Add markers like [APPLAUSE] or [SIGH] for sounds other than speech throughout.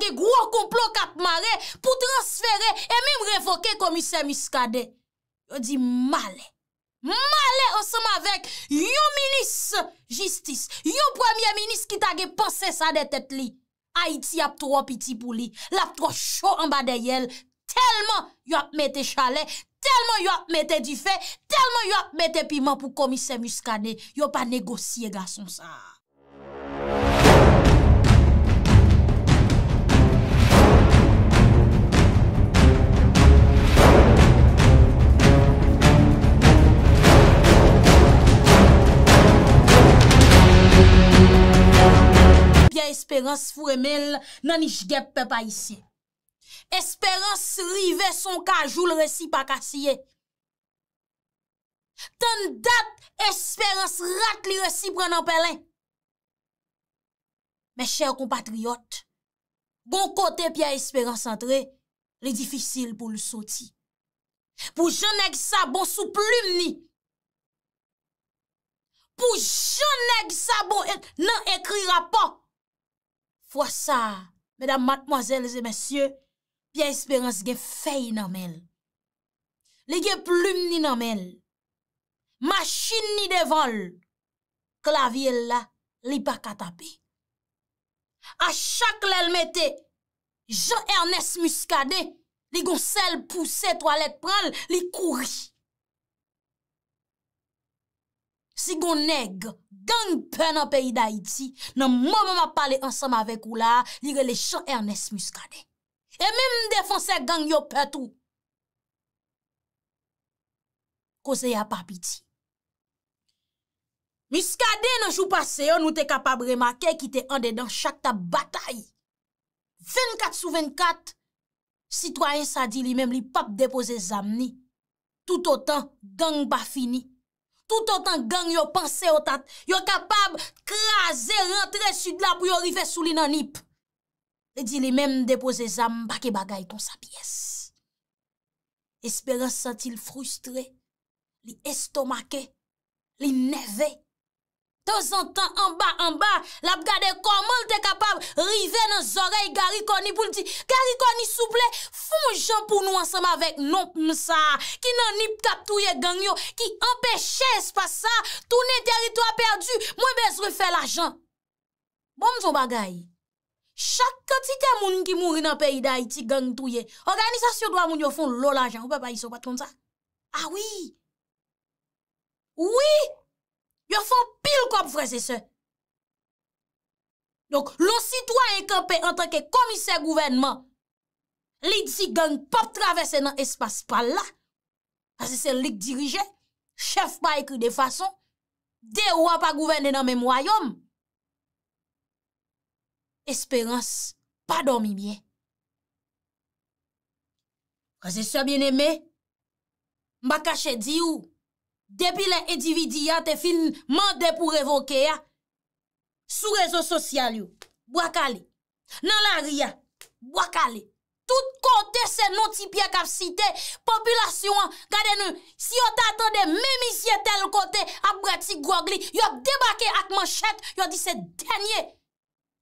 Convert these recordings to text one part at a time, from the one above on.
Ge gwo konplo kap mare pou transfere e mim revoke komise muskade. Yo di male, male ansem avek yo minis jistis, yo premier minis ki tagi panse sa de tet li. Haiti ap tro piti pou li, lap tro chou anba de yel. Telman yo ap mette chale, telman yo ap mette di fe, telman yo ap mette piment pou komise muskade. Yo pa negosye gason sa. espérance fwèmèl nan i jgep pe pa isye. Espérance rive son kajou l resi pa kasyè. Tan dat espérance rat li resi pren an pelè. Me chèr kompatriot, bon kote pi a espérance antre, li difisil pou l sou ti. Pou jenèk sa bon sou ploum ni. Pou jenèk sa bon nan ekri rapa. Fwa sa, mèdam matmozèl zè mèsyè, pya espérans gen fèy nanmèl. Li gen ploum ni nanmèl, machin ni devol, klavye la li baka tapè. A chak lèl metè, jan Ernest Muscadè, li gonsèl pousè toalet pral, li kouri. Si goun neg, gang pe nan peyi da iti, nan mou mou mou a pale ansam avek ou la, li re le chan Ernest Muscadet. E mèm defanse gang yo petou. Kose ya papiti. Muscadet nan chou pase yo nou te kapab remake ki te ande dan chak ta batay. 24 sou 24, sitwayen sa di li mèm li pap depose zamni. Tout o tan, gang ba fini. Tout an tan gang yo panse yo tat, yo kapab kraze rentre sud la pou yo rife sou li nanip. Le di li men depoze zam bak e bagay ton sa piyes. Esperan sa til frustre, li estomake, li neve. Tezantan anba anba, lap gade koman te kapab rive nan zorey gari koni poul ti, gari koni souple, fon jan pou nou ansama vek non msa, ki nan nip kap touye gangyo, ki anpeche espasa, toune teritwa perdu, mwen bez refe l ajan. Bon mson bagay, chak katite moun ki moun ri nan peyida iti gang touye, organizasyon dwa moun yo fon lol ajan, ou pa bayi sou pat konta? A ah wii! Wii! Wii! yo fò pil kòp fre se se. Donk, lo sitwa yon kampè an tanke komiser gouvenman, li di gang pap travese nan espas pa la, a se se lik dirije, chef pa ekri de fason, de wò pa gouvene nan me mwayom. Esperans, pa do mi bie. A se se bien eme, mba kache di ou, Depi le edividi ya te film mande pou revoke ya, sou rezo sosyal yo, wakali, nan lan riyan, wakali, tout kote se notipye kap site, populasyon, gade nou, si yo ta atande, mi misye tel kote, ap brati grogli, yo debake ak manchet, yo di se denye,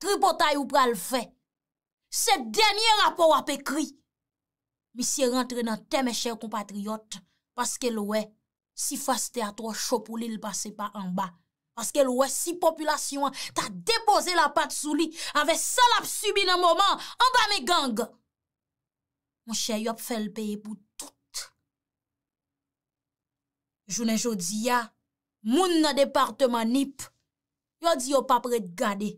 tripotay ou pral fe, se denye rapor ap ekri, misye rentre nan teme chèr kompatriyot, paske louè, si fase teatro chop ou li l'pase pa an ba, paske l wè si populasyon an, ta depose la pat sou li, anve sal ap subi nan mouman, an ba me gang. Mwen chè yop fel peye pou tout. Jounen jodi ya, moun nan departman nip, yon di yop apre de gade,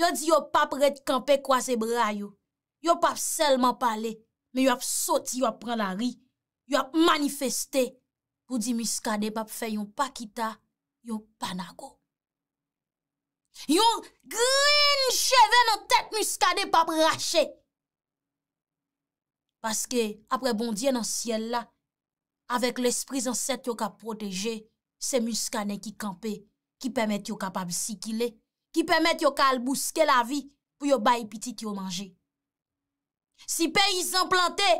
yon di yop apre de kampe kwa se bra yo, yon pap selman pale, men yop soti yop pran la ri, yop manifestè, pou di muskade pap fè yon pakita yon panago. Yon grin cheve nan tèt muskade pap rache. Paske apre bondye nan siel la, avek l'espris anset yon ka proteje, se muskane ki kampe, ki pemet yon ka pap sikile, ki pemet yon ka albuske la vi, pou yon bayi piti ki yo manje. Si pe yi san plante,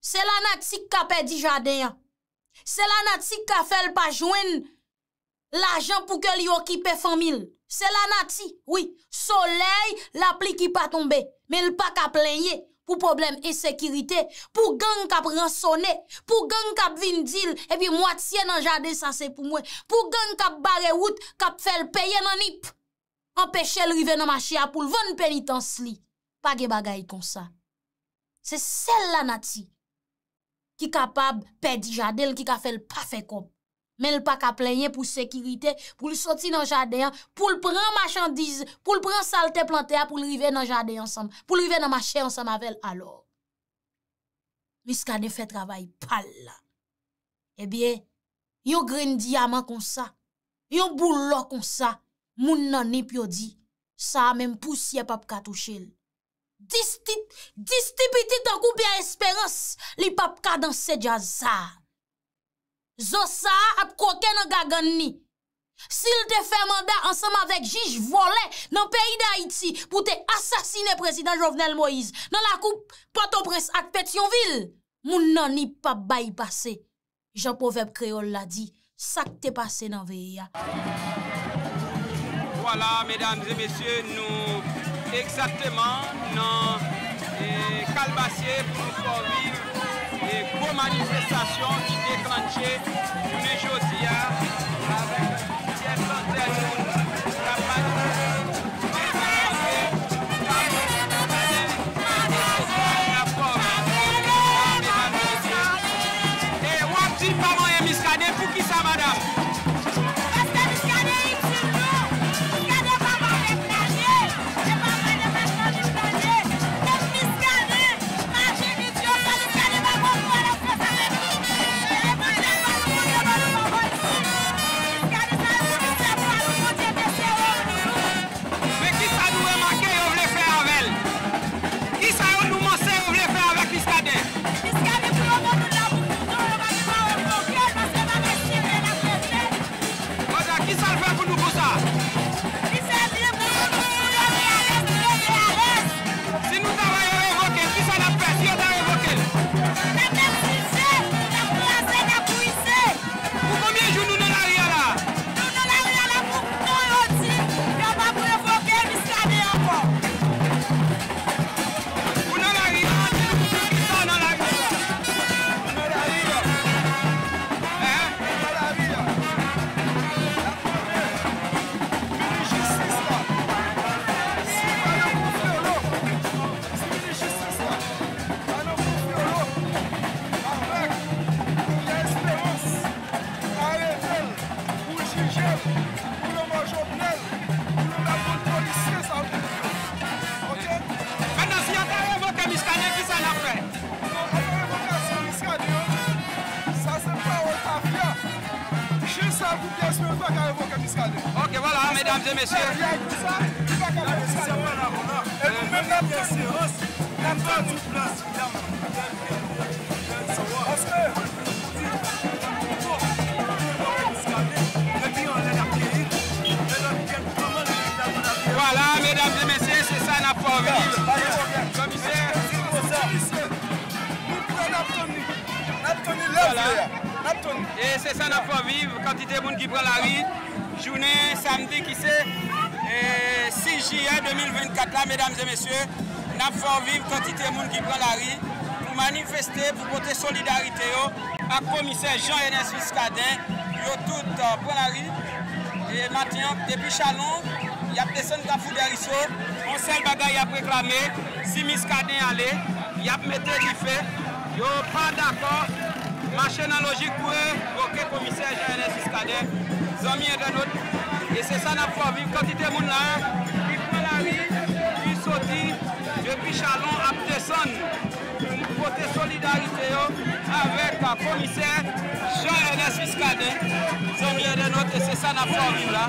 se lanak si kapè di jadeyan, Se la nati ka fel pa jwen l'ajan pou ke li okipe famil. Se la nati, oui, soley la pli ki pa tombe, me l'pa ka plenye pou problem e sekirite, pou gang kap ransone, pou gang kap vindil, epi mwatiye nan jade sa se pou mwen, pou gang kap barewout, kap fel peye nan ip, anpeche l'rive nan ma chi apoul, pou l'van penitans li, pa ge bagay kon sa. Se sel la nati. Ki kapab pedi jade, ki ka fel pafe kom. Men l pa ka plenye pou sekirite, pou li soti nan jade, pou l pran machandize, pou l pran salte plantea, pou l rive nan jade ansam, pou l rive nan machay ansam avel. Alors, miska de fe travay pal la, ebyen, yon gren diyaman kon sa, yon boulo kon sa, moun nan epyo di, sa men pousye pap katouche l. distipiti tan koupi a esperans li pap kadans se dja zan. Zo sa ap koke nan gagan ni. Sil te fè manda ansam avèk jich volè nan peyi de Haiti pou te asasine prezident Jovenel Moïse nan la koup patopres ak Petionville. Moun nan ni pap bayi pase. Jean-Pauvep Creole la di sak te pase nan veya. Voilà, mesdames et messieurs, nous, exactement dans Calbassé, pour vivre les gros manifestations qui les une ici avec une centaine Chalon, y ap tesan ka foudar iso, konsen bagay ap reklamen, si miskaden ale, yap meten li fe, yo pa dako, maschenan lojik pou e, yo ke komiser euh, jan enes miskaden, zonmye denot, e se san ap fowiv, kante te moun la, ki pou la ri, ki sou ti, yo pi chalon ap tesan, pou te solidarite yo, avek komiser jan enes miskaden, zonmye denot, e se san ap fowiv la,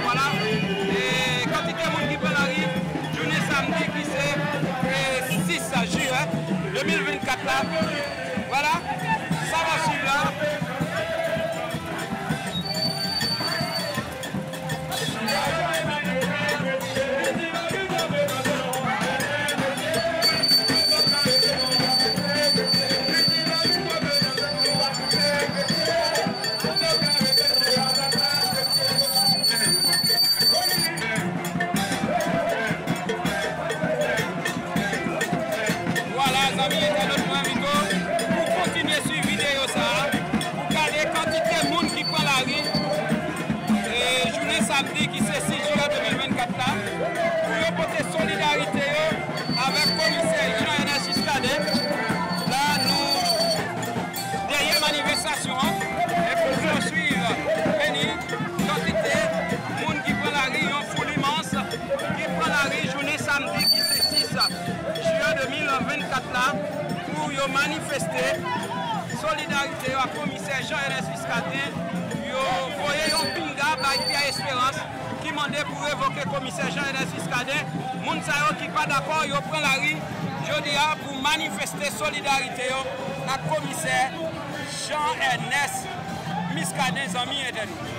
Voilà, ça va suivre là. Voilà, ça vient. Manifeste solidarite yo a komiser Jean-Ernest Miskaden yo foye yon pinga bay piya esperans ki mande pou evoke komiser Jean-Ernest Miskaden. Moun sa yo ki pa dako yo pren la ah, ri yo de ya pou manifeste solidarite yo a komiser Jean-Ernest Miskaden zanmiye deni.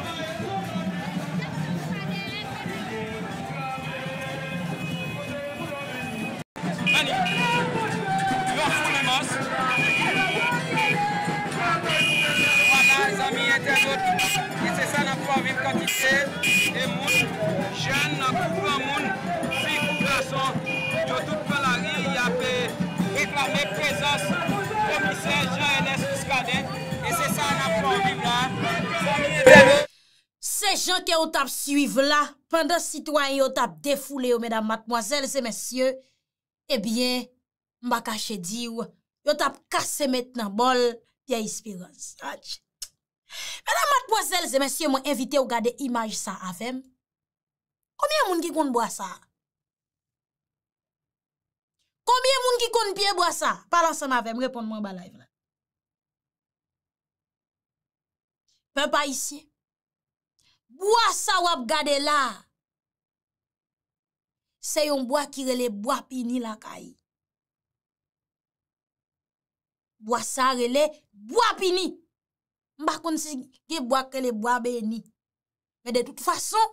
ap suive la, pandan sitwany yo tap defou le yo, medan matmwazelze mensyyo, ebyen, mba kache diyo, yo tap kase met nan bol, ya espirans. Medan matmwazelze mensyyo, mwen evite ou gade imaj sa avem, komye moun ki koun bwa sa? Komye moun ki koun pie bwa sa? Palan sa ma avem, repon mwen ba live la. Pe pa isye, Bwa sa wap gade la, se yon bwa ki rele bwa pi ni lakay. Bwa sa rele bwa pi ni, mbakoun si ki bwa ke le bwa be ni. Me de tout fason,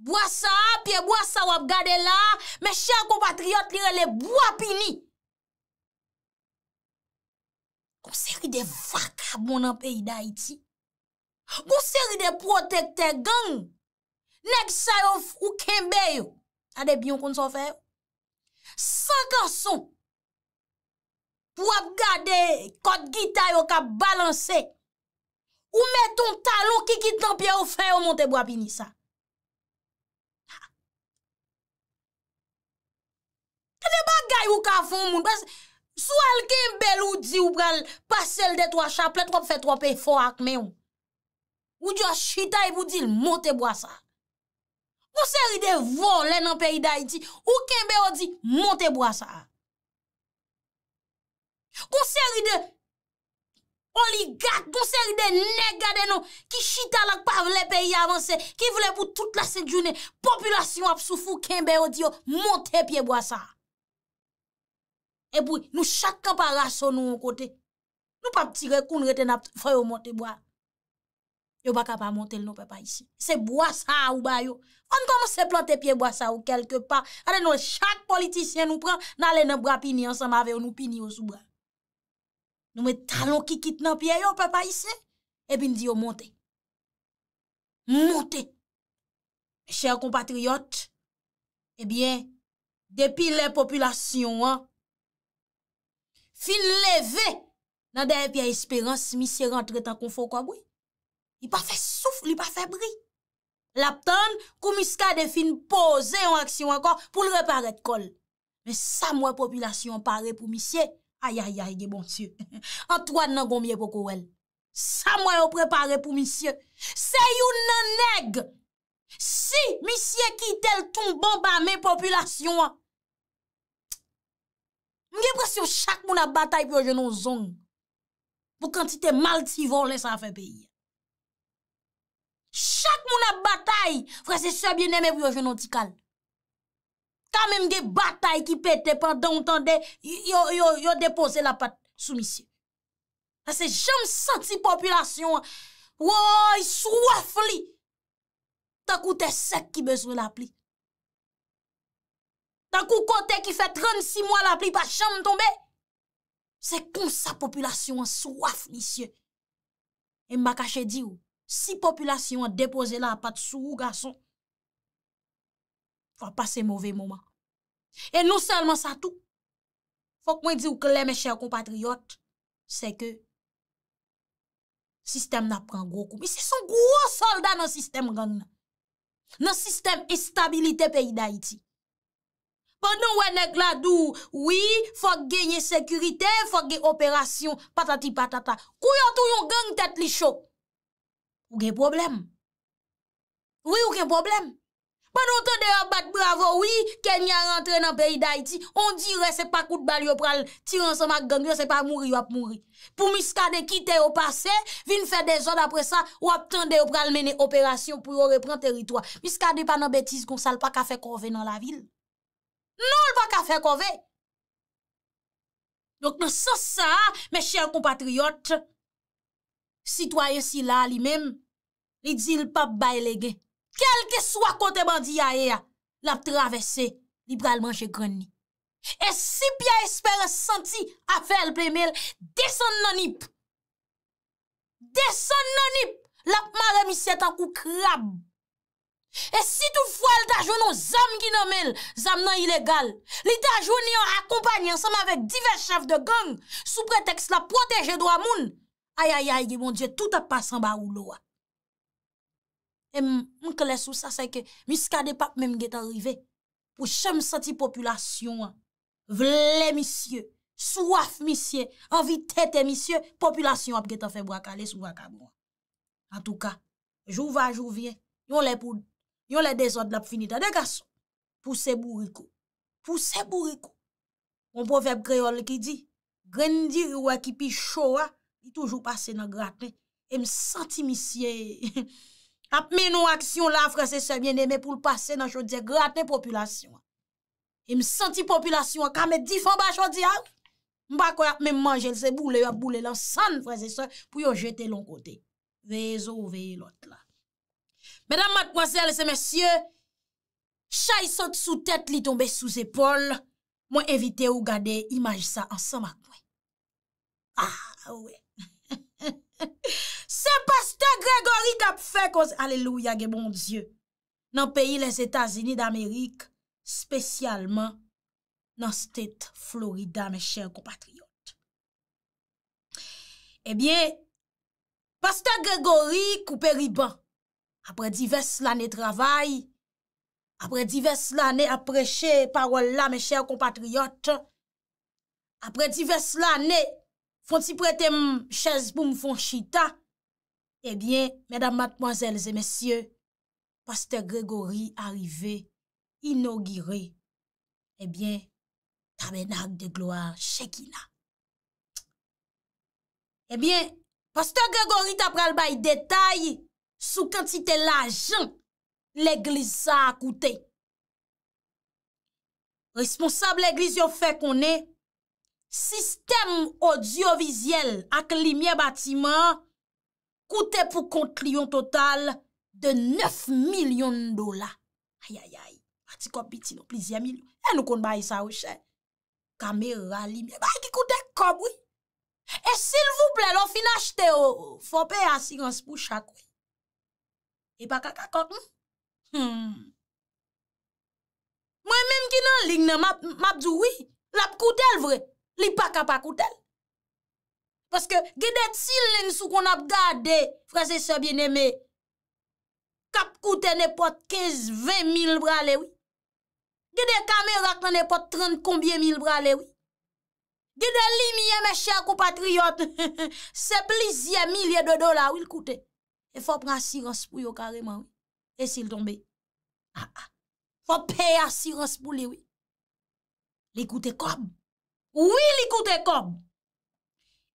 bwa sa api e bwa sa wap gade la, me chan ko patriot li rele bwa pi ni. Kom seri de vaka bonan peyi da iti. Gou seri de protekte gang, nek sa yon ou kembe yo, ade bion kon so feyo. San kason, pou ap gade kote gita yo ka balanse, ou met ton talon ki kitan piye yo feyo, monte bo ap ini sa. Kene ba gay yo ka fon moun, sou al kembe lou di ou pral, pasel de to a cha, plet wap fe to ap e for ak men yo. Ou dyo a chita e pou dil monte bwa sa. Koun seri de volen an peyi da iti, ou kenbe o di monte bwa sa. Koun seri de oligat, koun seri de negade nou, ki chita lak pa vle peyi avanse, ki vle pou tout la sejune, populasyon ap soufou, kenbe o di yo monte pie bwa sa. E pou nou chakkan pa rason nou an kote, nou pa ptire koun reten ap fwe yo monte bwa sa. yo baka pa montel nou pe pa isi. Se boasa ou bayo, an koman se plantepye boasa ou kelke pa, ade nou chak politisyen nou pran, nan le nan bra pini ansan mave ou nou pini yo sou bra. Nou me talon ki kit nan piye yo pe pa isi, epi n di yo monti. Monti. Che kompatriyot, epi eh depi le popilasyon an, fin leve, nan de epi a esperans, mi se rentre tan konfo kwa bouy. li pa fe souf, li pa fe bri. Lap ton, kou miska de fin pose en aksyon akor pou l repare et kol. Me sa mwen populasyon pare pou misye, ayayay, ge bon sye, an toan nan gomye pou kou el. Sa mwen ou pre pare pou misye. Se yon nan neg, si misye ki tel ton bamba bon me populasyon an. Mge pre syo chak moun ap batay pou yo jenon zon. Pou kantite mal tivon le sa fe peye. Chak moun ap batay, fwese sèbyen eme vyo venotikal. Tamem de batay ki pete pandan ou tande, yo depose la pat sou misye. Tase jom santi popyla syon, woy, sou waf li. Takou te sek ki bezwe la pli. Takou kote ki fè 36 mwa la pli pa chan mtombe, se kon sa popyla syon, sou waf li syon. E mba kache di ou, si populasyon an depoze la apat sou ou gason, fwa pase mouve mouman. E nou selman sa tout, fwa kwen di ou kleme chèr kompatriot, se ke, sistem nan prangou koum. Se son gwo solda nan sistem gang nan. Nan sistem estabilite peyi da iti. Pan nou wè nek la dou, wè fwa genye sekurite, fwa genye operasyon, patati patata. Kou yo tou yon gang tet li chok. Ou gen problem? Ou gen problem? Man an ton de yo bat bravo, oui, ken nyan rentre nan peyi da iti, on di re se pa kout bal yo pral tiran somak gangyo, se pa mouri, wap mouri. Pou miska de kite yo pase, vin fe de zon apre sa, wap ton de yo pral mene operasyon pou yo repran teritwa. Miska de pa nan betiz kon sa l pa kafe kove nan la vil. Non l pa kafe kove! Donk nan sa sa, me chen kompatriyot, sitwayen si la li mem, li di l pap bay le gen, kel ke swa kote bandi ya e a, l ap travese, li pral manche kroni. E si pya espere santi, afe l plemel, deson nan ip, deson nan ip, l ap marami setan kou krab. E si tou fwa l tajoun nou zanm ginomel, zanm nan ilegal, li tajoun ni an akompanyan, sam avek divers chaf de gang, sou preteks la proteje do amoun, ayayayi mon die, tout ap pasan ba ou lo a. E moun kles ou sa seke, miska de pap menm ge ta rive, pou che m senti populasyon an, vle misye, swaf misye, avi tete misye, populasyon ap ge ta fe brakale sou baka moun. An tou ka, jou va, jou vye, yon le poud, yon le dezod lap finita, de gaso, pou se buriko, pou se buriko. Moun profep kreol ki di, gren diri wakipi showa, yi toujou pase nan graten, e m senti misye, e m senti, Apme nou aksyon la, frase se, mwen eme pou l'pase nan chou diye gratne populasyon. E m senti populasyon akame difan ba chou diye. M bako apme manjel se boule, yo ap boule lan san, frase se, pou yo jete lon kote. Veye zo, veye lot la. Medan matkwazel se mesye, chay sot sou tet li tombe sou zepol, mwen evite ou gade imaj sa ansan makwen. Ah, awe. Se Pastor Gregory kap fe konz, alelouya gen mon die, nan peyi les Etats-Unis d'Amerik, spesyalman nan state Florida, me chèr kompatriot. E eh bie, Pastor Gregory koupe riban apre divers l'anè travay, apre divers l'anè apreche parola, me chèr kompatriot, apre divers l'anè, fon ti prete m chèz pou m fon chita, e bien, mèdam matmoazèl zè mèsyè, Pastor Grégory arive, inogire, e eh bien, tabenak de gloa chèkina. E eh bien, Pastor Grégory tap pral bay detay, sou kantite la jen, l'Eglise sa akoute. Responsable l'Eglise yo fè konè, Sistem audio-vizyel ak li mye batiman koute pou kontlion total de 9 milyon dola. Ayayay, ati kop biti nou plizye mi lou. E nou kon ba yi sa ou chè. Kamera, li mye, ba yi ki koute kom wè. E sil vouple lò finach te o, oh, oh, fò pe asigans pou chak wè. E pa kaka kont hmm. mè. Mwen mèm ki nan ling nan map dwi, lap koute el vre. Li pa kap akoutel. Paske gede tsil nen sou kon ap gade, frase se biene me, kap koute ne pot 15-20 mil brale we. Gede kamerak ne pot 30 konbye mil brale we. Gede li miye me chak ou patriot, se [LAUGHS] blizye milye de dola we l koute. E fop rassirans pou yo kareman we. E si l tombe. Ah, ah. Fop pey rassirans pou le we. Li koute kob. Ouwi li koute kom.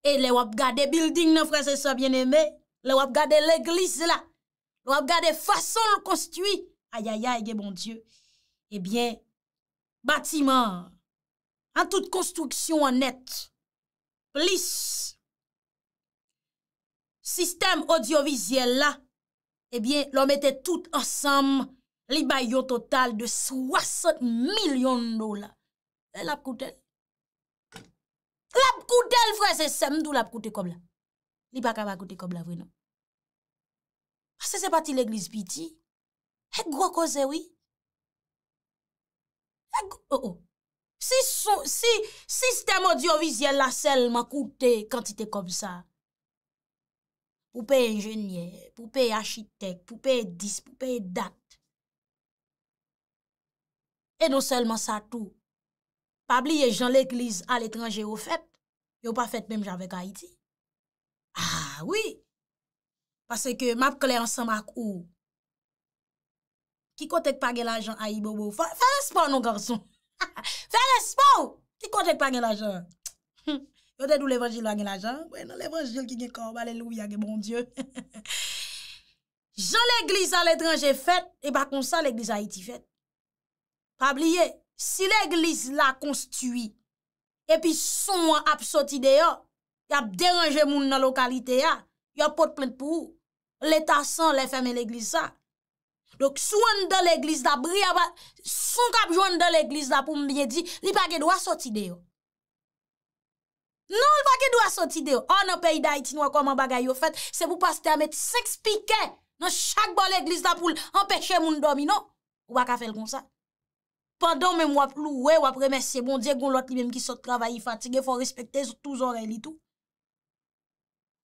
E le wap gade building nan franse sa bien eme. Le wap gade l'eglise la. Le wap gade fason l'konstuit. Ayayay ge bon dieu. Ebyen, batiman. An tout konstruksyon an net. Plis. Sistem audiovisye la. Ebyen, l'on mette tout ansam. Li bayon total de 60 milyon dola. E la koute. La pou koute el vwese, se mdou la pou koute kob la. Ni pa kama koute kob la vweno. A se se pati l'eglis bi ti, e gwo koze wii? E gwo, o oh, o. Oh. Si sou, si, sistem audiovisyen la sel ma koute kantite kob sa, pou pe enjenye, pou pe architek, pou pe dis, pou pe dat. E non selman sa tou, Pabliye jan l'Eglise al etranje ou fèt, yo pa fèt mèm jan vek Haiti. Ah, oui. Pase ke map kle ansan ma kou. Ki kotek pa gen l'ajan a yi bobo. Fè l'espo, nou garson. [LAUGHS] Fè l'espo! Ki kotek pa gen l'ajan. [LAUGHS] Yo te nou l'Evangile wagen l'ajan. Mwen nan l'Evangile ki gen kou. Aleluya gen bon Diyo. [LAUGHS] Jan l'Eglise al etranje fèt, e ba kon sa l'Eglise Haiti fèt. Pabliye, Si l'Eglise la konstuit, epi son ap soti deyo, yap deranje moun nan lokalite ya, yap pot plente pou ou. L'Etat san, l'EFM l'Eglise sa. Dok sou an de l'Eglise la, son kapjou an de l'Eglise la pou mwenye di, li pake dwa soti deyo. Non, li pake dwa soti deyo. An an peyi da iti nou akoman bagay yo fet, se pou pas temet sekspike, nan chak bon l'Eglise la pou l'empeche moun domi, non? Ou baka fel kon sa? pandon men wap lou we wap remese bon diye goun lot li menm ki sot travayi fatige, fon respekte sou touz oray li tou.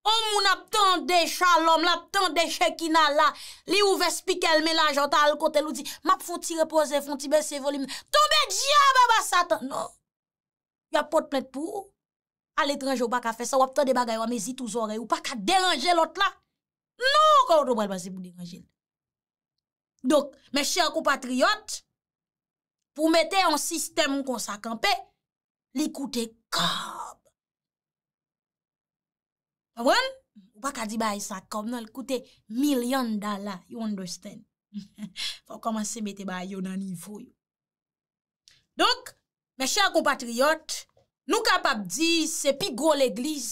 O moun ap tande chalom la, tande chekina la, li ouve spikel me la, jota al kote lou di, map foun ti repose, foun ti bese volim, toube diya baba satan, no. Ya pot plet pou, al etranjou baka fese, wap tande bagay wame zi touz oray, ou pa ka deranje lot la. No, kon do mwen waze moun deranje. Dok, men chen kou patriyot, pou mette yon sistèm yon konsakampè, li koute kab. Awen? Ou pa kadi bay e sakab nan, li koute milyon dala, you understand? [LAUGHS] Fò komanse mette bay yo nan nifo yo. Donk, me chèl kompatriot, nou kapap di, sepi go l'eglis,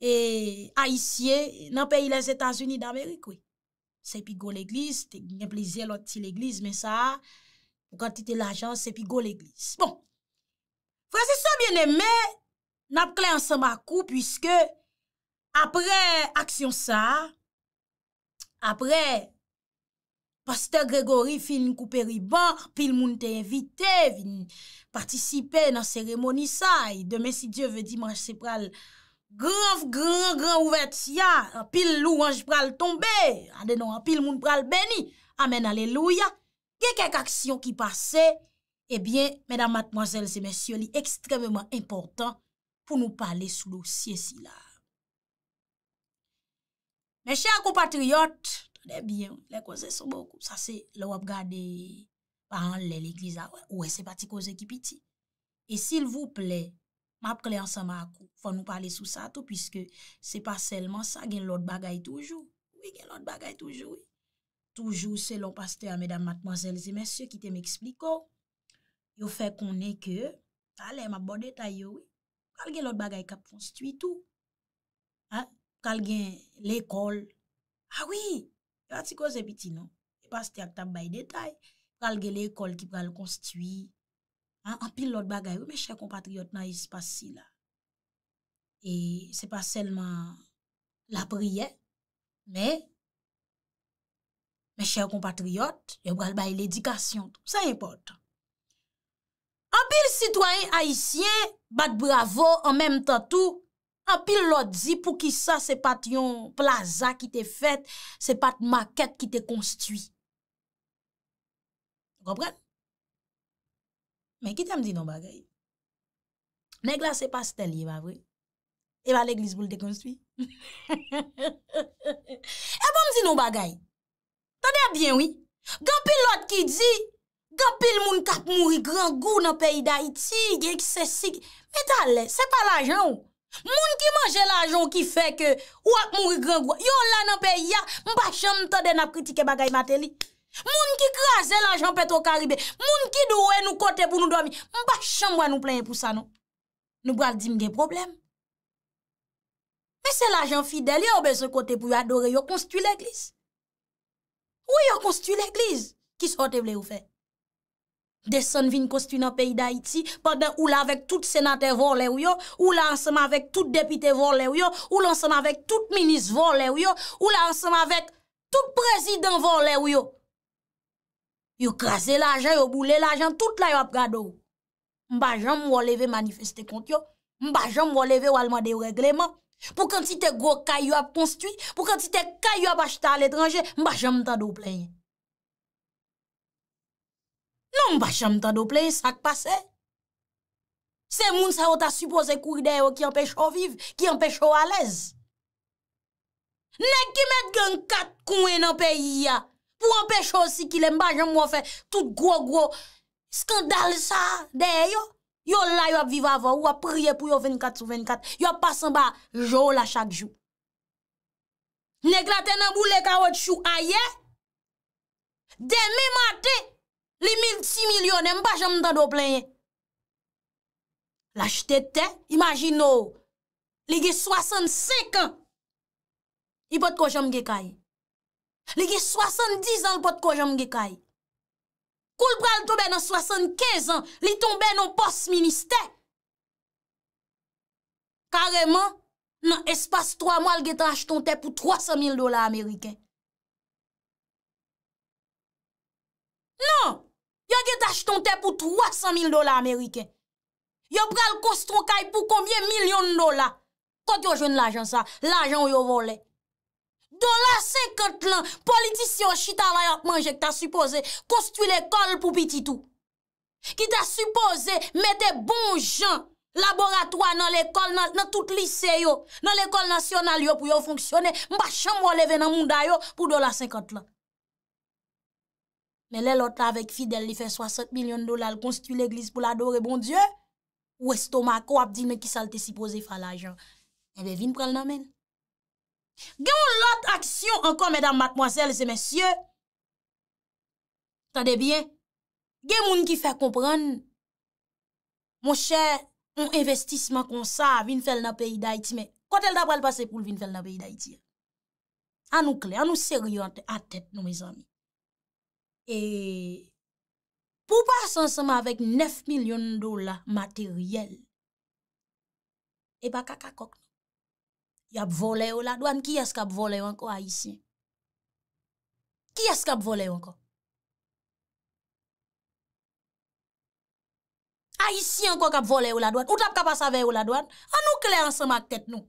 e a isye nan peyi les Etats-Unis d'Amerik, we. Sepi go l'eglis, te gen plizye loti l'eglis, men sa... Ou kan tite l'ajans epi go l'eglis. Bon. Fransè so mwen eme, nap kle ansan makou, pwiske apre aksyon sa, apre Pastor Gregory fin kouperi ban, pil moun te evite, vin partisipe nan seremoni sa, e deme si Diyo ve Dimanche se pral gran, gran, gran ouvertia, pil lou anj pral tombe, a denon, a pil moun pral beni, amen aleluya, Kè kèk aksyon ki pase, ebyen, mèdam matmozèl, se mèsyò li ekstremèman important pou nou pale sou dosye si la. Mè chè akou patriyot, tonè byen, lè kozè son boku. Sa se lò wap gade paran lè l'ekvisa. Ah Ouè, se pati kozè ki piti. E sil voup lè, mè ap kèlè ansan mè akou, fò nou pale sou sa to, pwiske se pa selman sa gen lòt bagay toujou. Gen lòt bagay toujou, wè. Toujou se lon paste a medan matmazel zi men syo ki te m'ekspliko. Oh, yo fe konen ke talen ma bon detay yo. Kalgen lot bagay kap konstuit ou. Kalgen l'ekol. Awi, ah yon ati ko zepiti non. Paste ak tab bay detay. Kalgen l'ekol ki pral konstuit. Anpil lot bagay. Mè chè kompatriot nan yon se passe si la. E se pa selman la priye. Mè mè chèw kompatriyot, yè wèl bay l'edikasyon, sa yè import. Anpil sitwayen haisyen, bat bravo, anmèm tan tou, anpil lò di pou ki sa, se pat yon plaza ki te fèt, se pat makèt ki te konstwi. Gopre? Mè kitè mdi nou bagay? Mèk la se pastel yè wè vre, yè wè l'eglis bou l te konstwi. E wè mdi nou bagay, mèk la se pastel yè wè, Tade a byen wè. Gapil lot ki di, Gapil moun kap mouri gran gwo nan peyi da iti, genk se sig, met ale, se pa la jan ou. Moun ki manje la jan ou ki fe ke, wak mouri gran gwo, yo lan nan peyi ya, mbashan mwen tade nan kritike bagay mate li. Moun ki krasen la jan peto karibe, moun ki douwe nou kote pou nou domi, mbashan mwen non. nou plenye pou sa nou. Nou bral di mge problem. Mwen se la jan fidel, yo be se kote pou yo adore, yo konstiw l'eklis. Ou yo konstiw l'ekliz? Ki sote vle ou fe? Desen vin konstiw nan peyi da iti, padan ou la vek tout senate vore le ou yo, ou la ansama vek tout depite vore le ou yo, ou la ansama vek tout minis vore le ou yo, ou la ansama vek tout prezident vore le ou yo. Yo krasi l'ajan, yo boule l'ajan, tout la yo ap gado ou. Mba jom wole ve manifeste kont yo, mba jom wole ve walma de regleman. Pou kan ti te gwo kayyo ap konstwi, pou kan ti te kayyo ap ajta al etranje, mbajan mta dopleye. Non mbajan mta dopleye sak pase. Se moun sa yo ta suppose kou ide yo ki anpech yo vive, ki anpech yo alez. Ne ki met gen kat kou en anpeya pou anpech yo si ki le mbajan mwa fe tout gwo gwo skandal sa deye yo. Yo la yo ap viva ava, yo ap priye pou yo 24 ou 24, yo ap pasan ba jol la chak jou. Nek la te nan bou le ka wot chou aye, deme mati, li mil ti milyon, mba jom nan do plenye. La jte te, imagino, li ge 65 an, li pot ko jom ge kaye. Li ge 70 an, pot ko jom ge kaye. Koul pral tobe nan 75 an, li tonbe nan pos ministe. Kareman, nan espas 3 mal gete ashton te pou 300.000 dola Amerike. Nan, yo gete ashton te pou 300.000 dola Amerike. Yo pral kostron kay pou konbye milyon dola. Kot yo jwen l'ajan sa, l'ajan yo vole. Dola 50 lan, politisyon chita vay ap manje ki ta suppose konstitui l'ekol pou pititou. Ki ta suppose mette bon jan laboratoan nan l'ekol, nan tout liseyo, nan l'ekol nasyonal yo pou yo fonksyone, mba chanm wole ve nan munda yo pou dola 50 lan. Men lè lota avèk fidèl li fè 60 milyon dola l'konstitui l'eglis pou l'adorè bon Diyo, ou estomak wap di men ki salte si pose fa l'ajan. Ebe vin pral namen. Gè moun lot aksyon ankon, mèdam matmoasèl, zè mèsyè. Tade bie, gè moun ki fè komprèn, mò chè, mò investisman kon sa, vin fèl na peyi da iti mè. Kote l dap wèl pase pou vin fèl na peyi da iti. An nou kle, an nou seriante, a tèt nou mèz amy. E, pou pas ansama avèk nef milyon dola materyèl, e ba kakakok nou. Y ap vole ou la douan, ki esk ap vole ou anko Aisyen? Ki esk ap vole ou anko? Aisyen anko kap vole ou la douan, ou tap kap asave ou la douan? An nou kle ansan ma ktet nou?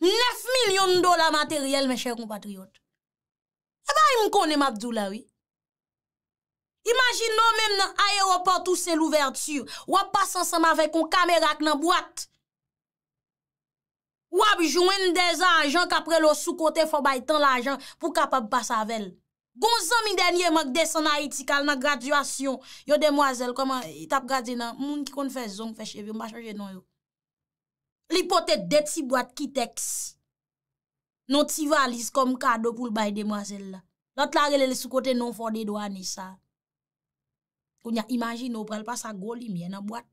9 milyon dola materyel, me chèr kompatriot. E ba im konen ma djou la ou? Imagin nou men nan aéroport ou se louvert sur, wap pas ansan ma vey kon kamerak nan boat. Wap jouen de zan anjan kapre lo soukote fwa bay tan l anjan pou kapap basa vel. Gon zan mi denye mank desan a iti kal nan graduasyon. Yo demwazel koman itap gazi nan, moun ki kon fè zon fè chevi, mba chanje nan yo. Li potet deti boat ki teks. Non ti valiz kom kado pou l bay demwazel la. Lot la rele le soukote non fwa de doan ni sa. Koun ya imajin nou prel pa sa gol imye nan boat.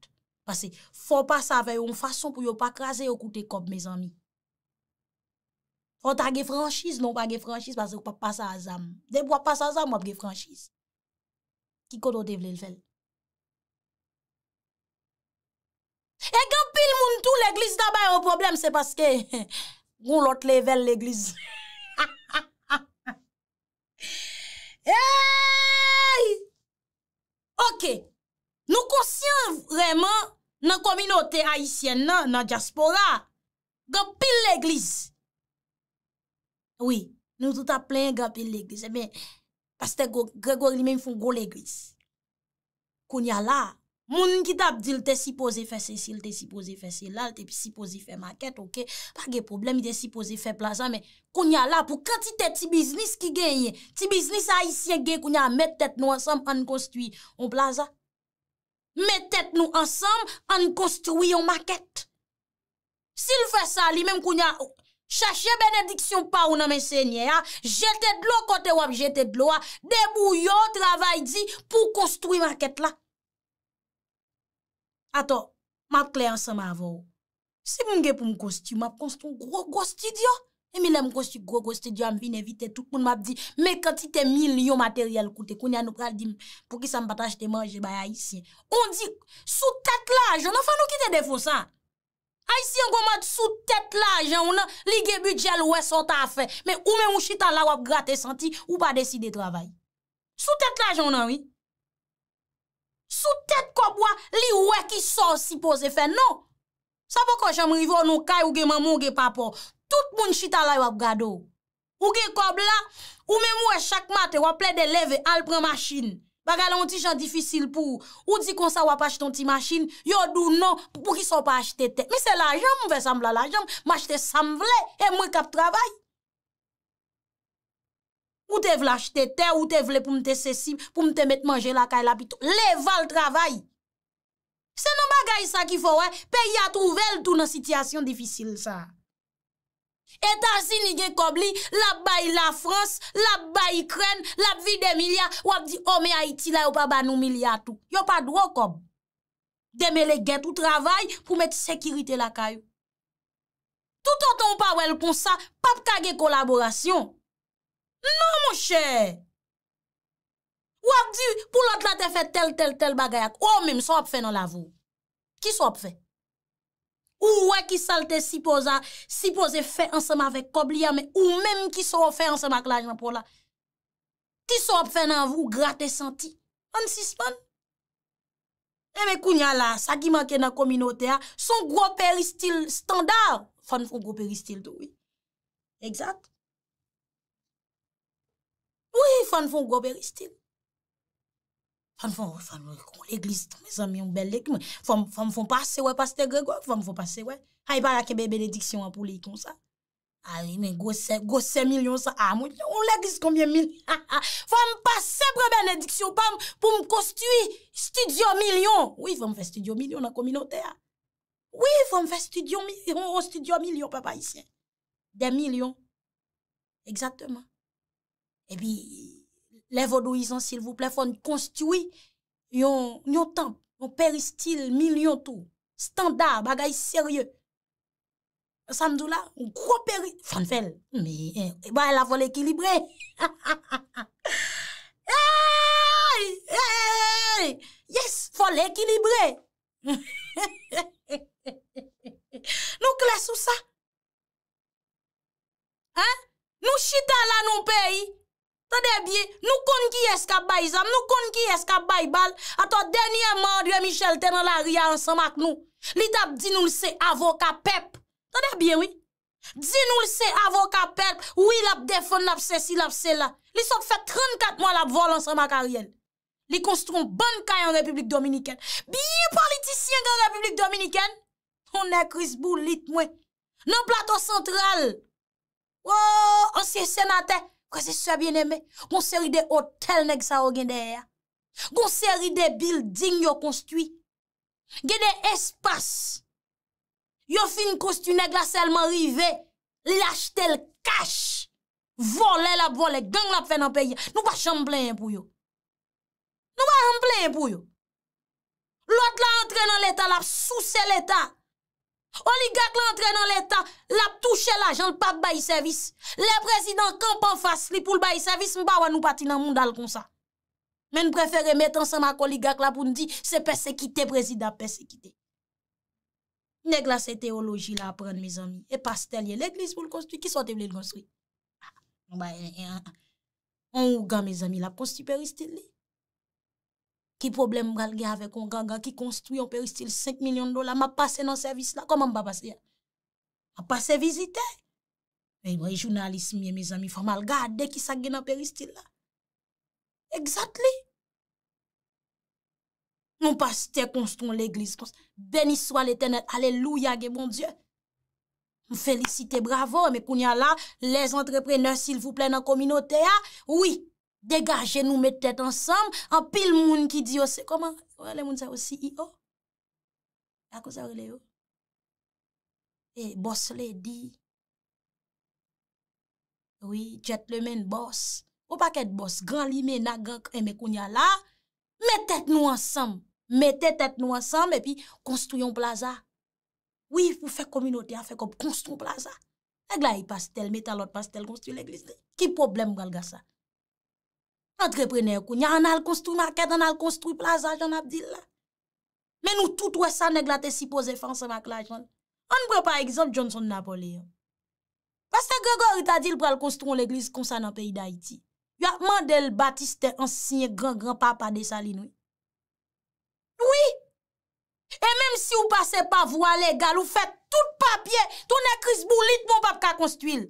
Pase, fò pa sa ve yon fason pou yo pa krasè yo koute kop, me zanmi. Fò ta ge franjiz, moun pa ge franjiz, pase yon pa pa sa azam. De pou pa sa azam, moun pa ge franjiz. Ki kodo devle l fel. E kan pil moun tou, l eglis daba yon problem, se paske, goun [LAUGHS] lot level l eglis. [LAUGHS] Eyy! Ok, nou konsyen vreman, nan kominote haisyen nan, nan diaspora, gopil l'eglis. Oui, nou tout ap plen gopil l'eglis, e men, pastè Gregor li men foun gol l'eglis. Koun ya la, moun ki tap di l te sipoze fe se sil, te sipoze fe se lal, te sipoze fe maket, ok, pa ge problemi de sipoze fe plaza, men, koun ya la pou kati te ti biznis ki genye, ti biznis haisyen genye, koun ya met tet nou asan pan konstwi, on plaza. Metet nou ansam an konstruy yon maket. Si l fè sa li menm koun ya chache benediksyon pa ou nan men sènyè ya, jete dlo kote wap, jete dlo wap, debou yon travay di pou konstruy maket la. Ato, map kle ansam avou. Si moun gen pou mkosti, map konstruy mkosti diyo. E mi lèm gò sti gò, gò sti djèm vin evite, tout moun map di, me kantite mil yon materyèl koute, koun ya nou pral di, pou ki sa m bataj te manje bay Aisyen. On di, sou tèt la, jè ou nan fè nou ki te defo sa? Aisyen gò mad sou tèt la, jè ou nan, li ge budjèl wè sota a fè, me ou men mou chita la wap gratè santi, ou pa deside travay. Sou tèt la, jè ou nan, wè. Sou tèt kop wè, li wè ki sò si pose fè, non. Sa bò kò jèm rivò nou kaj ou ge mamon ge pap Tout moun chita la yo ap gado. Ou ge kob la, ou me mou e chak mate, wap ple de leve, al pran masin. Bagal an ti jan difisil pou. Ou di konsa wap ashtan ti masin, yo do non, pou ki son pa ashte te. Mi se la jom, mwen sam bla la jom, mwen ashte sam vle, e mwen kap travay. Ou te vle ashte te, ou te vle pou mte sesim, pou mte met manje la kay la pito. Lev al travay. Se nan bagay sa ki fowè, pe yatouvel tou nan sityasyon difisil sa. E tan si nige kob li, lap bayi la Frans, lap bayi kren, lap vi demilya, wak di ome oh, Haiti la yo pa banou milya tou. Yo pa dwo kob. Demele get ou travay pou met sekirite la kayo. Tout anton pa wèl pon sa, pap kage kolaborasyon. Non monshe! Wak di pou lant la te fe tel tel tel bagayak, ome oh, ms wap fe nan lavou. Ki wap fe? Ou wè ki salte sipoza, sipoze fe ansama vek kobli yame, ou mèm ki soro fe ansama klajman pou la. Ti soro fe nan vou, gratè santi, an sispan. E mè kounya la, sa ki manke nan kominote a, son gro peristil standar, fan fon gro peristil do wi. Eksat. Ou fan fon gro peristil. Fèm fèm fèm fèm, ou l'eglis, ton mè zanmè yon bel leg, mè. Fèm fèm fèm pase wè, paste Gregor, fèm fèm pase wè. Hay ah, bar a kebe benediksyon an pou l'eikon sa. A, yon en gò se, gò se milyon sa. A, mè yon l'eglis konmè mil. Ha, ha. Fèm pase bre benediksyon, pou m'kostui studio milyon. Ou yon fèm fè studio milyon nan kominote a. Ou yon fèm fè studio milyon, ou oh, oh, studio milyon, papa, yon se. De milyon. Eksatèman. E pi... Levo dou yon sil vou ple fon konstiwi yon nyotan, yon peristil milyon tou, standar, bagay serye. Sanzou la, yon gro peri, fan fel, mer, eh ba yon la fol ekilibre. [LAUGHS] Yes, fol ekilibre. Nou kles ou sa? Nou chita la nou peyi? Tade bie, nou kon ki eskap bay zam, nou kon ki eskap bay bal, ato denye mordre Michel ten an la ria ansan mak nou. Li tap di nou lise avoka pep. Tade bie, wii. Di nou lise avoka pep, wii lap defon lap se si lap se la. Li sok fè 34 moun lap vol ansan mak a riel. Li konstron ban kayan Republik Dominiken. Bi politisyen gen Republik Dominiken. Onè kris bou lit mwen. Nan plato sentral. Ou oh, ansye senatey. Kwa se sebyen eme, kon seri de otel nek sa o gen de e a. Kon seri de building yo konstwi. Gen de espas. Yo fin konstwi nek la selman rive, li lachte l kache. Vole la bole, gong la penan peye. Nou ba chanm plen pou yo. Nou ba chanm plen pou yo. Lot la entre nan leta la, sou se leta. Oli gak la entren an l'Etat, la touche la jan l'pap bayi servis. Le prezident kampan fas li pou l'bayi servis, mba wan nou pati nan moun dal kon sa. Men prefere met ansan mak oli gak la pou ndi se persekite prezida persekite. Neg la se teologi la aprenn, me zami, e pastelye l'Eglise pou l'konstuit, ki sote vle l'konstuit. On ou gan me zami la konstiperiste li. Ki problem m bral gen avè kon ganga ki konstou yon peristil 5 milyon dola m ap pase nan servis la. Koman m ba pase yon? A pase vizite. Men yon rejounalismi e miz ami formal ga dek yon sak gen nan peristil la. Exactly. Bon m pastè konstou yon l'eglis. Ben yiswa l'eternet. Aleluya gen bon Diyo. M felisite bravo. M kounya la. Les entrepreneurs s'il vous plè nan kominote ya. Ouye. Degaje nou me tete ansam, an pil moun ki di yo se koman, le moun sa yo CEO, akou sa yo le yo, e bos le di, oui, gentleman bos, ou paket bos, gan li me nagak e eh, me kounya la, me tete nou ansam, me tete nou ansam, e pi konstuyon plaza. Oui, pou fèk kominoti, a fèk kom konstuyon plaza. E gla yi pastel, meta lot pastel, konstuyon l'eglise. Ki problem galga sa? Antrepreneur kou, nyan an al konstru makèd, an al konstru plazajan abdil la. Men nou tout wè sa neg la te sipo zè fansan ak la jan. An bre pa egzop Johnson Napoléon. Pastè Gregor ou ta dil bre al konstru an l'eglise konsan an peyi d'Haïti. Yo apman del batiste ansinye gran-gran papa de Salinoui. Doui! E menm si ou pase pa vwa legal, ou fè tout papye, ton ekris bou lit bon pap ka konstwil.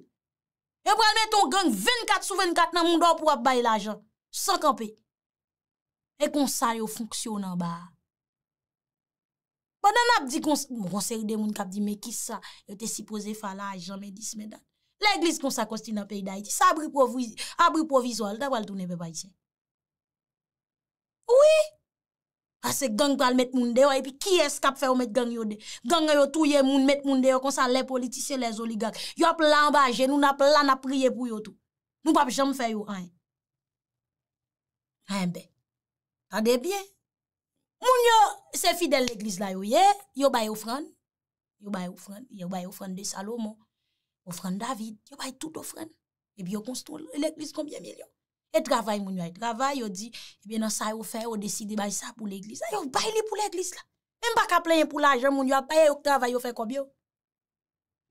E bre al met ton gang 24 sou 24 nan moun do pou ap baye la jan. Saka pe, e konsan yo fonksyon nan ba. Pa nan ap di konsan, konser de moun kap di, me ki sa, yo te sipoze fa la a jame disme dan. L'eglis konsan konsti nan pey da iti, sa abri pou vizual, ta wal tou nebe baytse. Ouwi, a se gang pal met moun de yo, e pi ki eskap fe yo met gang yo de. Gang yo tou ye moun met moun de yo konsan le politise, le zoligak. Yo ap lan ba je, nou na plan ap priye pou yo tou. Nou pap jame fe yo anye. Ayembe, eh kade bien, moun yo se fidel l'eglis la yo ye, yo bay oufran, yo bay oufran, yo bay oufran de Salomon, oufran David, yo bay tout oufran. Ebi yo konstol l'eglis konbyen milyon. E travay moun yo, e travay yo di, ebi eh nan sa yo fè, yo deside bay sa pou l'eglis. Ayo bay li pou l'eglis la. Mwen bak apleyen pou l'ajen moun yo, apaye yo travay yo fè konbyen.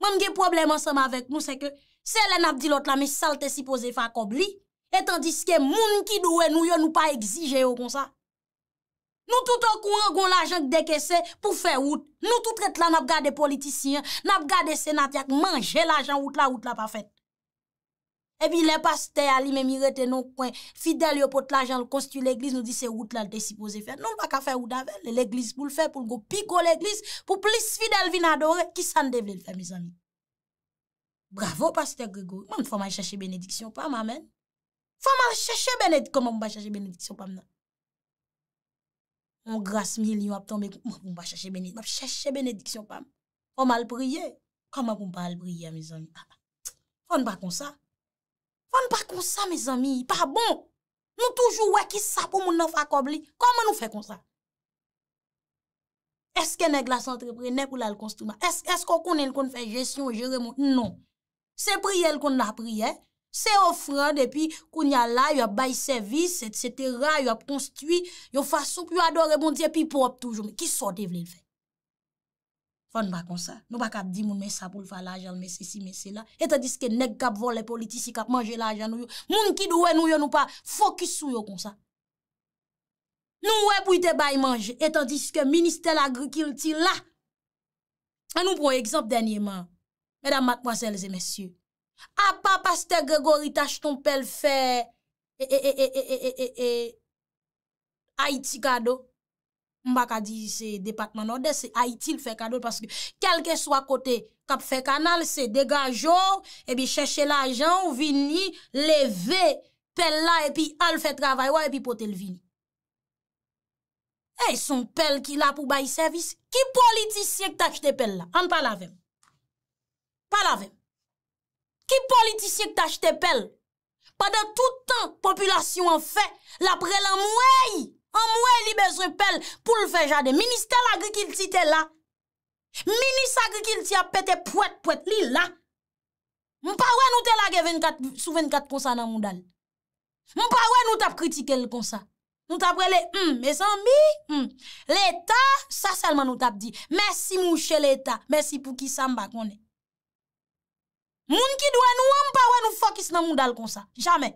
Mwen mge problem ansama avèk moun se ke, se lè nap di lot la, me salte si pose fè konbyen. Et an diske moun ki do we nou yo nou pa egzije yo kon sa. Nou tout an kouan goun la jank deke se pou fe wout. Nou tout et la nap gade politisyen, nap gade senatyak manje la jank wout la wout la pa fet. Ebi le paste Ali men mi rete nou kwen fidel yo pot la jank l konsti l eglise nou di se wout la l de sipoze fet. Nou l baka fe wout avel. L eglise pou l fe pou l go piko l eglise pou plis fidel vin adore ki san devle l fe mis ami. Bravo paste Gregor. Man fwa man chache benediksyon pa man men. Fonman chache benediksyon pam nan? Mwen grase mil yon ap tombe, konman pouman chache benediksyon pam? Fonman al priye? Konman pouman al priye, miz anmi? Ah, Fonman pa konsa? Fonman pa konsa, miz anmi? Pa bon? Mwen toujou wè ki sa pou moun nan fakob li? Koman nou fè konsa? Eske ne glasantre pre, ne pou la l konstouman? Eske konen l kon fè jesyon, jere moun? Non. Se priye l kon nan priye, Se ofran depi kounya la, yon bay servis, et cetera, yon konstuit, yon fa souk, yon adore bondye, epi pop toujou. Ki sote vle l fe? Fon ba konsa. Nou ba kap di moun men sa pou l fa la ajan, men se si, men se la. Etan diske nek kap vol le politisi, kap manje la ajan nou yo. Moun ki do we nou yo nou pa, fokis sou yo konsa. Nou we pou ite bay manje, etan diske minister l agri kilti la. An nou prou eksemp denye man. Medan mat mwasele ze men sye. A pa pa ste Gregori tache ton pel fe E e e e e e e e, e Aiti kado Mba ka di se departman orde Se Aiti l fe kado Paske kelke swa kote kap fe kanal Se degajo E bi chèche l ajan ou vini Leve pel la E pi al fe travay woy e pi pote l vini E son pel ki la pou bayi servis Ki politisye tache te pel la An pa la vem Pa la vem Ki politisye ki t'achete pel? Padan toutan, populasyon an fe, la prele an mwey, an mwey li bezre pel pou l'fe jade. Minis tel agri ki l'ti te la. Minis agri ki l'ti apete pwet pwet li la. Mwen pa wè nou tel agri sou 24 konsa nan moun dan. Mwen pa wè nou tap kritike l'ponsa. Mwen tap wè le, mè san mi, l'Etat, sa selman nou tap di, mèsi mouche l'Etat, mèsi pou ki samba konè. Moun ki dwen ou an pa wè nou fòkis nan moun dal kon sa. Jamè.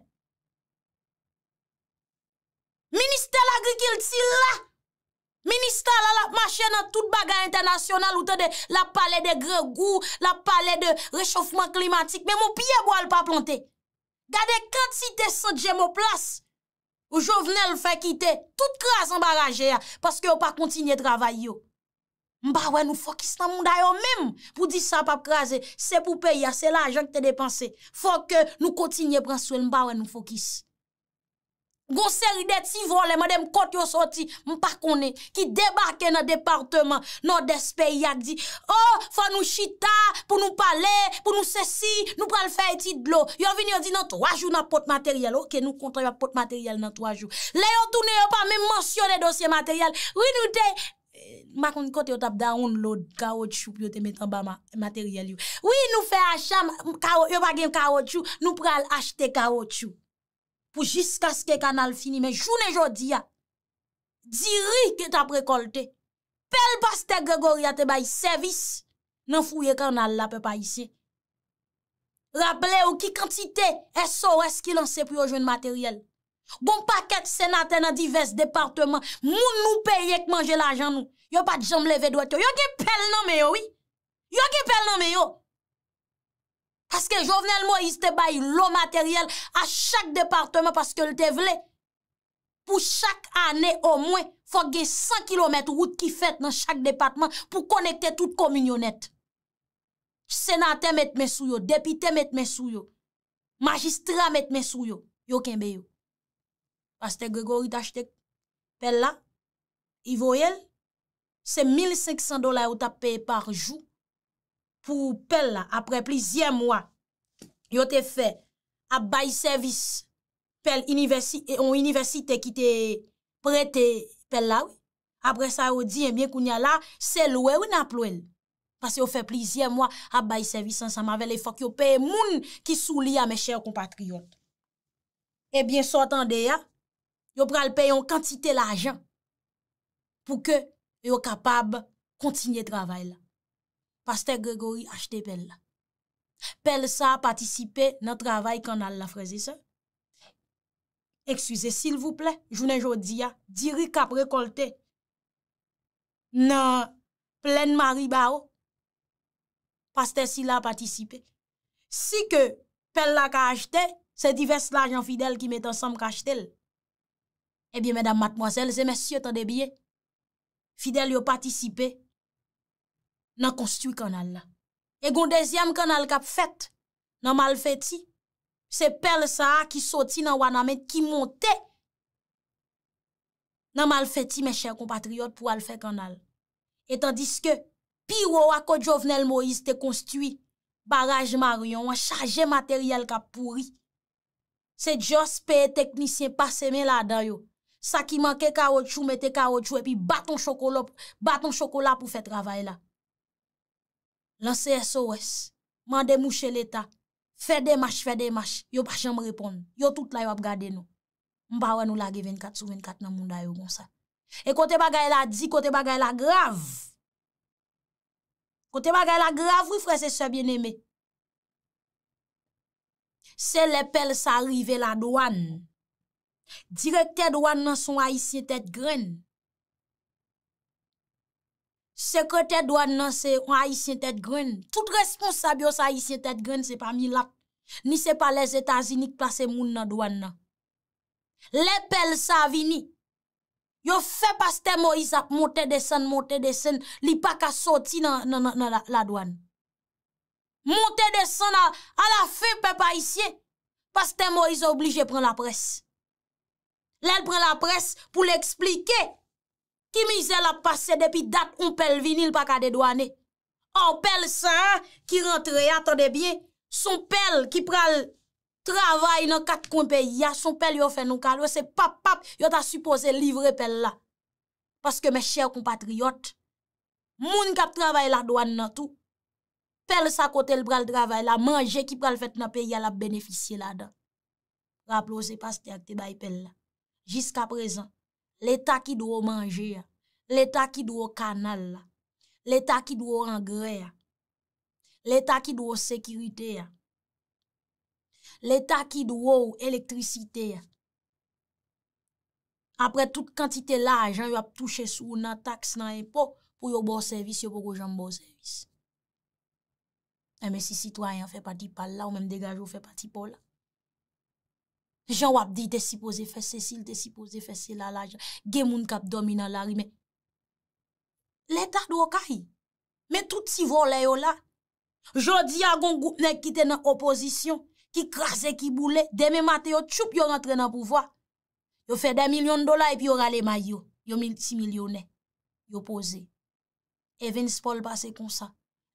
Ministè l'agrikil ti la. Ministè la la machè nan tout bagay internasyonal ou te de la pale de gre gou, la pale de rechofman klimantik. Mè moun piye gwa l pa plantè. Gade kante si te sot jè mò plas. Ou jo vnen l fè ki te tout kras an barajè ya. Paske yo pa kontinye travay yo. Mba wè nou fokis nan mwanda yo mèm. Pou di sa pap kraze, se pou pe ya, se la ajan ki te depanse. Fok nou kontinye pranswen, mba wè nou fokis. Gon seri de ti vole, mwen dem kont yo soti, mwen pakone, ki debake nan departement, nan despe ya di, oh, fa nou chita, pou nou pale, pou nou sesi, nou pral fay ti dlo. Yo vini yo di nan 3 jou nan pot materyal, ok, nou kontan yo pot materyal nan 3 jou. Le yo tou ne yo pa mè mwensione dosye materyal, wè nou dey, Ma kon kote yo tap download karotchou pou yo te metan ba materyel yo. Oui nou fe acham, yo bagen karotchou, nou pral achte karotchou. Pou jiska ske kanal fini, men jounen jodi ya. Di ri ke tap rekolte. Pel bas te gregoria te bayi servis, nan fouye kanal la pe pa isi. Rable ou ki kantite SOS ki lanse pou yo joun materyel. Gon pa ket senate nan divers departement, moun nou peye ek manje l'ajan nou. Yo pat jam leve doit yo, yo ge pel nan me yo, yo ge pel nan me yo. Paske jovenel mou yi se te bayi lo materyel a chak departement paske l te vle. Pou chak ane o mwen, fok ge 100 km route ki fet nan chak departement pou konekte tout kominyonet. Senate met mesou yo, depite met mesou yo, magistra met mesou yo, yo kenbe yo. Aste Gregorou t'achete pel la, Ivo yel, Se 1500 dola yo tap pe par jou, Po pel la, apre plizien mwa, Yo te fe, A bay servis, Pel universite ki te prete pel la, Apre sa yo di, E eh mwen koun ya la, Se loue ou na plou el, Pase yo fe plizien mwa, A bay servis ansa mavel, E fok yo pe moun ki souli a me chèr kompatriyont. E eh bien so atan de ya, Yo pral pay yon kantite la ajan pou ke yo kapab kontinye travay la. Paste Gregori achete pel la. Pel sa patisipe nan travay kanal la fraze se. Eksuze, sil vouple, jounen jodi ya, diri kap rekolte nan plen mari ba o. Paste si la patisipe. Si ke pel la ka achete, se divers la ajan fidel ki met ansam ka achete l. E eh biye, mèdam matmoazèl, zè mèsyè, tande biye, fidèl yo patisipe, nan konstoui kanal nan. E goun dezyam kanal kap fèt, nan mal fèti, se pèl sa a ki soti nan wana men ki monte, nan mal fèti mè chèr kompatriot pou al fè kanal. Etan diske, pi wò wakò jovnel Moïse te konstoui, baraj maryon, wò chaje materyèl kap pouri, se djos pè teknisyen pasèmè la dan yo, Sa ki man ke karot chou, mette karot chou, epi baton chokolop, baton chokolap pou fè travay la. Lan CSOS, man demouche l'Etat, fè demach, fè demach, yo bachan mrepon. Yo tout la yo ap gade nou. Mba wè nou lage 24 sou 24 nan munda yo gonsan. E kote bagay la di, kote bagay la grav. Kote bagay la grav, wifre se sè bien eme. Se le pel sa rive la doan nou. Direkte douan nan son ayisyen tèt gren. Sekrete douan nan se an ayisyen tèt gren. Tout responsabyo sa ayisyen tèt gren se pa mi lak. Ni se pa le zetazi ni k plase moun nan douan nan. Le pel sa avini. Yo fe paste Moïse ap monte desen, monte desen. Li pa ka soti nan la douan. Monte desen a la fe pe pa aisyen. Paste Moïse oblige pren la presse. Lè l pre la pres pou l eksplike. Ki mi zè la pase depi dat ou pel vinil pa ka de douane. Ou pel sa, ki rentre, atande bien, son pel ki pral travay nan kat kon pe ya, son pel yo fè nou kalwe, se pap pap, yo ta suppose livre pel la. Paske me chè ou kompatriot, moun kap travay la douane nan tou, pel sa kote l pral travay la, manje ki pral fèt nan pe ya, la beneficye la dan. Rapplo se pas te ak te bay pel la. Jiska prezant, l'Etat ki dwo manje, l'Etat ki dwo kanal, l'Etat ki dwo rangre, l'Etat ki dwo sekirite, l'Etat ki dwo elektrisite. Apre tout kantite la, jan yo ap touche sou nan taks nan e po pou yo bo servis, yo pou go jan bo servis. Eme eh, si sitwayan fe pati pal la ou menm degaj yo fe pati pal la. Jan wap di te sipoze fese sil, te sipoze fese lalajan. Gen moun kap domina lalari men. L'Etat do akahi. Men tout si volè yo la. Jodi a gon goutnen ki te nan opozisyon. Ki krasè, ki boule. Deme matè yo tchoup yo rentre nan pouvoi. Yo fè den milyon dola epi yo rale mayo. Yo mil ti milyonè. Yo pose. Evans Paul pase kon sa.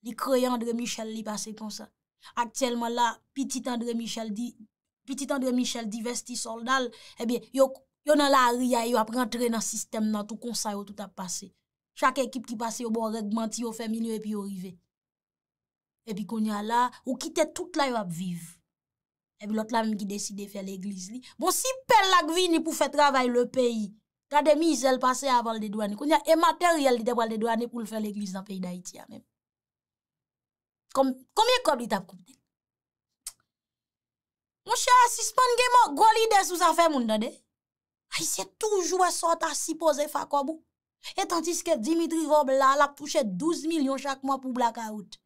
Li kreye André Michel li pase kon sa. Aktiyelman la, pitit André Michel di... Petit Andre Michel, divesti soldal, eh yo nan la a ria, yo ap rentre nan sistem nan tou konsay yo tout ap pase. Chak ekip ki pase, yo bon regmenti, yo femini, yo epi yo rive. Epi konya la, yo kite tout la yo ap vive. Epi lot la men ki deside fe l'eglise li. Bon si pel la gvi ni pou fe travay le peyi, kade mi zel pase aval de douane, konya emater yel di deval de douane pou l'efe l'eglise nan peyi da iti ya men. Komiye kob li tap koumeni? Mwen che, si span gen mwen gwa li de sou sa fe moun dade, ay se toujou e sota si pose fakwa bou. E tantis ke Dimitri Voble la ap touche 12 milyon chak mwen pou blakaout.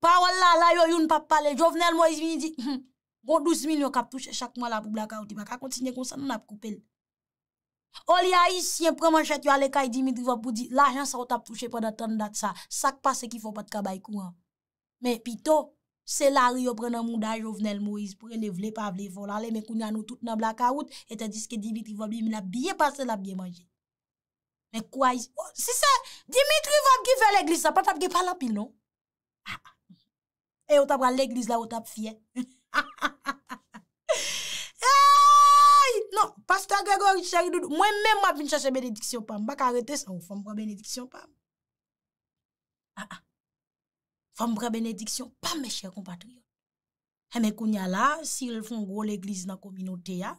Pa wala la yo yon pap pale, jo vnen mwen ismini di, mwen 12 milyon kap touche chak mwen la pou blakaout, ima ka kontine kon san nan ap koupel. Oli a yis, yon preman chet yo ale kay Dimitri Voble pou di, la jen sa wota touche pwede tan dat sa, sak pa se ki fwo pat kabay kou an. Me, pi to, Se la ri yo pre nan moun da jovnel Moise, pre ne vle pa vle vola, ale men kouni anou tout nan blaka out, etan diske Dimitri Vabli, mi la biye pase la biye manje. Men kwa yi? Si sa, Dimitri Vabli ve l'eglise, sa pa tab ge pala pil, non? Ha, ah, ha. E yo tab ran l'eglise la, yo tab fye. [LAUGHS] Ha, ha, ha. Ha, ha, ha. Non, pastor Gregorio, chèri doudou, mwen men mwa bin chache benediksyon pab, bak arete sa ou fom pran benediksyon pab. Ha, ah, ah. ha. Ombra benediksyon, pa mè chèr kompatriyo. E eh, mè kounyala, si lè fon gro l'eglize nan kominote ya,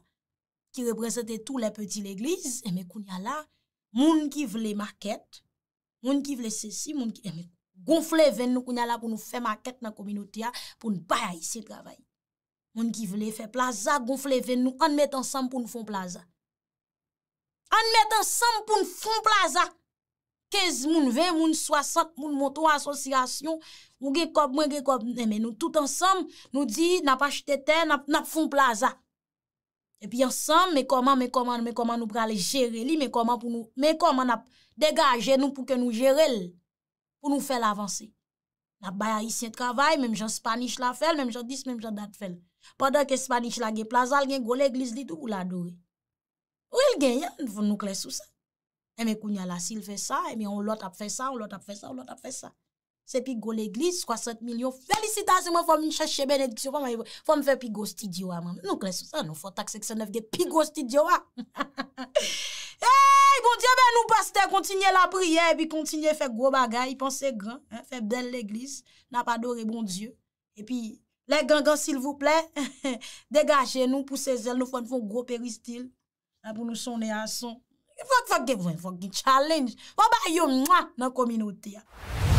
ki reprezentè tou lè peti l'eglize, e eh, mè kounyala, moun ki vle market, moun ki vle sèsi, moun ki... Eh, gonfle ven nou kounyala pou nou fè market nan kominote ya, pou nou bayay se travay. Moun ki vle fè plaza, gonfle ven nou, an mèt ansam pou nou fon plaza. An mèt ansam pou nou fon plaza! Kez moun ve, moun soasant, moun mouton asosyasyon, moun ge kob, moun ge kob. Ne eh, men nou tout ansam nou di na pa chite ten, na pou foun plaza. E pi ansam, me koman, me koman, me koman nou prale jere li, me koman pou nou, me koman na degaje nou pou ke nou jere li. Pou nou fel avanse. Na bayay siye travay, menm jan Spanish la fel, menm jan dis, menm jan dat fel. Padak Spanish la ge plaza, al gen gole, glis li tou pou la dore. Ou el gen yon, voun nou kle sou sa. Eme eh, kounya la sil fe sa, eme ou lot ap fe sa, ou lot ap fe sa, ou lot ap fe sa. Se pi go l'eglis, 60 milyon felicitasyon, fòm fè pi go stidyo a. Nou klesou sa, nou fò tak seksyon nef ge pi go stidyo a. Hey, bon diyo, nou paste, kontinye la priye, kontinye fe gro bagay, pon se gran, fe bel l'eglis, napadori bon diyo. E pi, le gangan, sil vouple, [LAUGHS] degaje nou, pou se zel, nou fòn fòn gro peristil, pou nou sonne a son. Fok fok gen fwen fokin chalenge. Fok ba yo mwa nan komin outi ya.